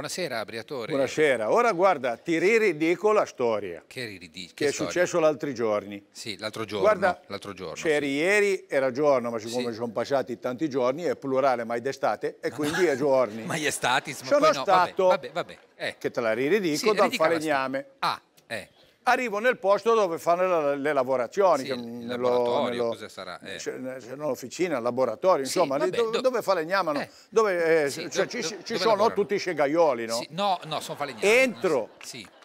Buonasera Abriatore. Buonasera. Ora guarda, ti riridico la storia. Che riridico? Che, è storia? successo l'altro giorno. Sì, l'altro giorno. Guarda, l'altro giorno. C'eri sì. ieri, era giorno, ma siccome sì. sono passati tanti giorni, è plurale mai d'estate, e quindi è giorni. mai estati. Sono no, stato, vabbè, vabbè, vabbè. Eh. che te la riridico, sì, dal falegname. Ah, arrivo nel posto dove fanno le, le lavorazioni. Sì, nello, laboratorio, nello, cosa sarà? Eh. Cioè, un'officina, laboratorio, sì, insomma, vabbè, do, do, dove falegnamano, eh. dove, eh, sì, cioè, do, ci, ci sono lavorano? tutti i segaioli, no? no, no, sono falegnami. Entro,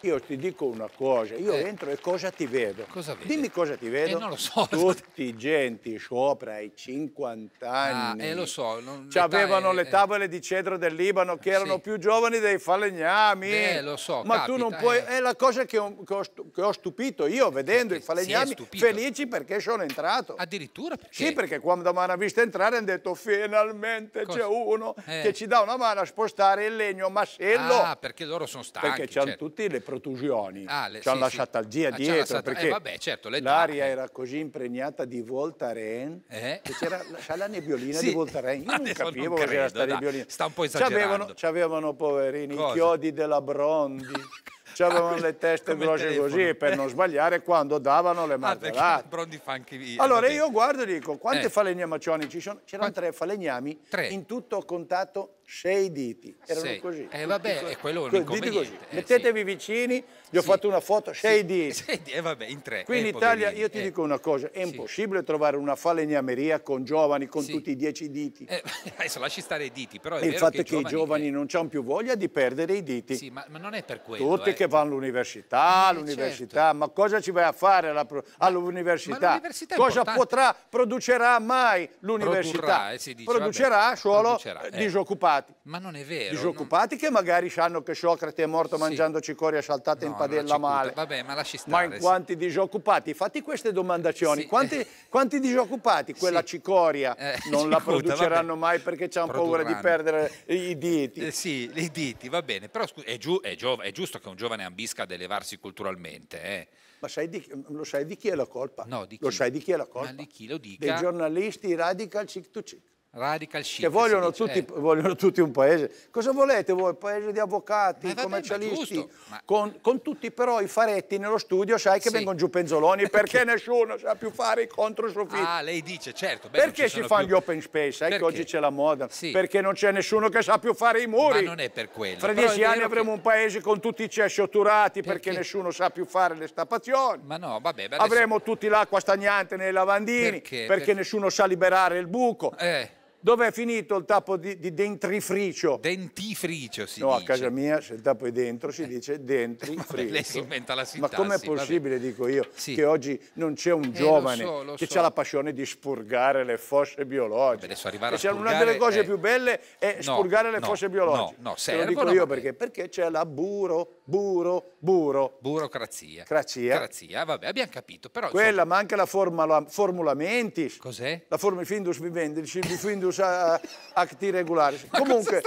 io ti dico una cosa, io eh. entro e cosa ti vedo? Cosa Dimmi cosa ti eh, vedo. non lo so. Tutti i genti sopra i 50 ah, anni. Ah, eh, lo so. ci avevano le eh. tavole di cedro del Libano che ah, erano più giovani dei falegnami. Eh, lo so, Ma capita, tu non puoi... È la cosa che ho, che ho che ho stupito io vedendo i falegnami felici perché sono entrato. Addirittura perché? Sì, perché quando mi hanno visto entrare hanno detto finalmente c'è uno eh. che ci dà una mano a spostare il legno massello. Ah, perché loro sono stati. Perché c'hanno certo. tutte le protusioni, ah, le, c'hanno sì, la sciatalgia sì. Ah, dietro, ah, eh, lasciata... perché eh, vabbè, certo, l'aria era così impregnata di Voltaren eh. che c'era la, la nebbiolina sì. di Voltaren. Io Adesso non capivo cosa era sta nebbiolina. Sta un po' esagerando. avevano, poverini, i chiodi della Brondi. C'erano ah, le teste grosse così per non sbagliare quando davano le ah, martellate. Ah, allora io guardo e dico, quante eh. falegnamazioni ci sono? C'erano tre falegnami tre. in tutto contato sei diti. Erano sei. così. Eh vabbè, così. e quello è un Eh, Mettetevi sì. vicini, gli ho sì. fatto una foto, sei sì. diti. E eh, vabbè, in tre. Qui in eh, Italia, io ti eh. dico una cosa, è impossibile trovare una falegnameria con giovani, con tutti i dieci diti. Eh, adesso lasci stare i diti, però è Il fatto che, che, i giovani, giovani non hanno più voglia di perdere i diti. Sì, ma, ma non è per quello. Tutti che vanno all'università, certo. all'università, certo. ma cosa ci vai a fare all'università? Cosa potrà, producerà mai l'università? Produrrà, si dice, producerà solo disoccupati disoccupati. Ma non è vero. Disoccupati non... che magari sanno che Socrate è morto sì. mangiando cicoria saltata no, in padella male. Vabbè, ma lasci stare. Ma in quanti sì. disoccupati? Fatti queste domandazioni. Sì. Quanti, quanti, disoccupati quella cicoria eh, non la conta, produceranno mai perché hanno paura di perdere i eh, diti? Eh, sì, i diti, va bene. Però è, giu è, è, giusto che un giovane ambisca ad elevarsi culturalmente, eh. Ma sai di, lo sai di chi è la colpa? No, di chi? Lo sai di chi è la colpa? Ma di chi lo dica? Dei giornalisti radical chic to chic. Radical chic. Che vogliono tutti, eh. vogliono tutti, un paese. Cosa volete voi? paese di avvocati, vabbè, commercialisti, giusto, ma... con, con, tutti però i faretti nello studio, sai che sì. vengono giù penzoloni perché nessuno sa più fare i contro soffitti. Ah, lei dice, certo. Beh, perché si fanno più... gli open space? Sai perché? che oggi c'è la moda. Sì. Perché non c'è nessuno che sa più fare i muri. Ma non è per quello. Fra dieci anni avremo un paese con tutti i cesci otturati perché? perché? nessuno sa più fare le stapazioni. Ma no, vabbè. Adesso... Avremo tutti l'acqua stagnante nei lavandini perché, perché nessuno sa liberare il buco. Eh. Dove è finito il tappo di, di dentrificio? Dentifricio si no, dice. No, a casa mia se il tappo è dentro si eh. dice dentrificio. Vabbè, lei si inventa la sintassi. Ma com'è possibile, vabbè. dico io, sì. che oggi non c'è un giovane eh, lo so, lo che so. ha la passione di spurgare le fosse biologiche? Adesso arrivare cioè, a spurgare... Una delle cose eh. più belle è no, spurgare le no, fosse biologiche. No, no, servono... Te lo dico io perché? Perché c'è la buro, buro, buro. Burocrazia. Crazia. Crazia, vabbè, abbiamo capito. Però, Quella, insomma... ma anche la formula, formula mentis. Cos'è? La formula findus vivendi, findus modus acti regolari. Ma Comunque,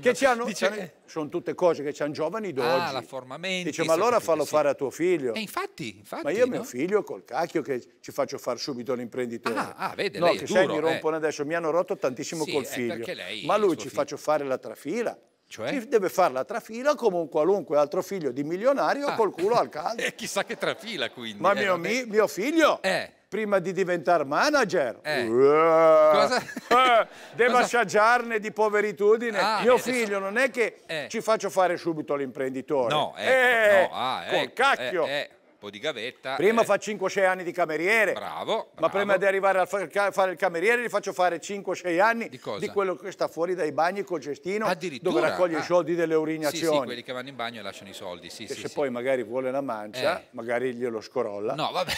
che ci hanno, Dice... Cioè, sono tutte cose che ci hanno giovani ah, d'oggi. Ah, la formamenti. Dice, ma allora fallo sì. fare a tuo figlio. E eh, infatti, infatti. Ma io no? mio figlio col cacchio che ci faccio fare subito l'imprenditore. Ah, ah, vede, no, lei che sai, mi eh. rompono eh. adesso, mi hanno rotto tantissimo sì, col eh, figlio. ma lui ci figlio. faccio fare la trafila. Cioè? Chi deve fare la trafila come un qualunque altro figlio di milionario ah. col culo al caldo. e chissà che trafila quindi. Ma eh, mio, mio, figlio... Eh prima di diventare manager. Eh. Eh, eh deve assaggiarne di poveritudine. Ah, Mio figlio adesso... non è che eh. ci faccio fare subito l'imprenditore. No, eh, ecco, no, eh, ah, col ecco, cacchio. Un po' di gavetta. Prima fa 5-6 anni di cameriere. Bravo, bravo, Ma prima di arrivare a fare il cameriere gli faccio fare 5-6 anni di, di, quello che sta fuori dai bagni col cestino dove raccoglie ah. i soldi delle urinazioni. Sì, sì, quelli che vanno in bagno e lasciano i soldi. Sì, e sì, se poi magari vuole una mancia, magari glielo scorolla. No, vabbè.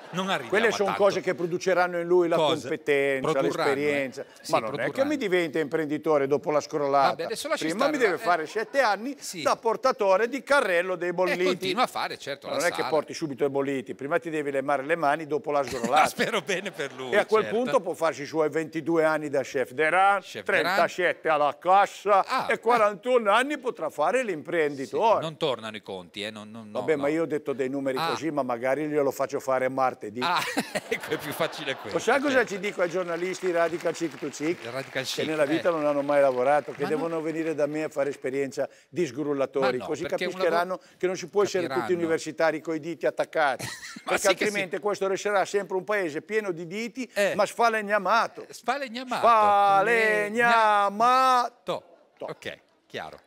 non arriva. Quelle sono tanto. cose che produceranno in lui la cose, competenza, l'esperienza. Eh. Sì, ma non è che mi diventa imprenditore dopo la scrollata. Vabbè, Prima mi deve eh. fare sette anni sì. da portatore di carrello dei eh, bolliti. E continua a fare, certo, ma Non sala. è che porti subito i bolliti. Prima ti devi lemare le mani dopo la scrollata. Ah, spero bene per lui, E a quel certo. punto può farci i suoi 22 anni da chef de ran, chef 37 ran. alla cassa ah, e 41 ah. anni potrà fare l'imprenditore. Sì, non tornano i conti, eh? non, non, Vabbè, no, ma io ho detto dei numeri ah. così, ma magari glielo faccio fare Marta martedì. Ah, ecco, è più facile questo. Lo sai cosa ci certo. dico ai giornalisti Radical Chic to Chic? Radical Chic. Che nella vita eh. non hanno mai lavorato, che Ma devono no. venire da me a fare esperienza di sgrullatori, no, così capischeranno una... che non si può Capiranno. essere tutti universitari con i diti attaccati. perché sì altrimenti sì. questo resterà sempre un paese pieno di diti, eh. ma Sfalegnamato. Sfalegnamato. Sfalegnamato. Ok, chiaro.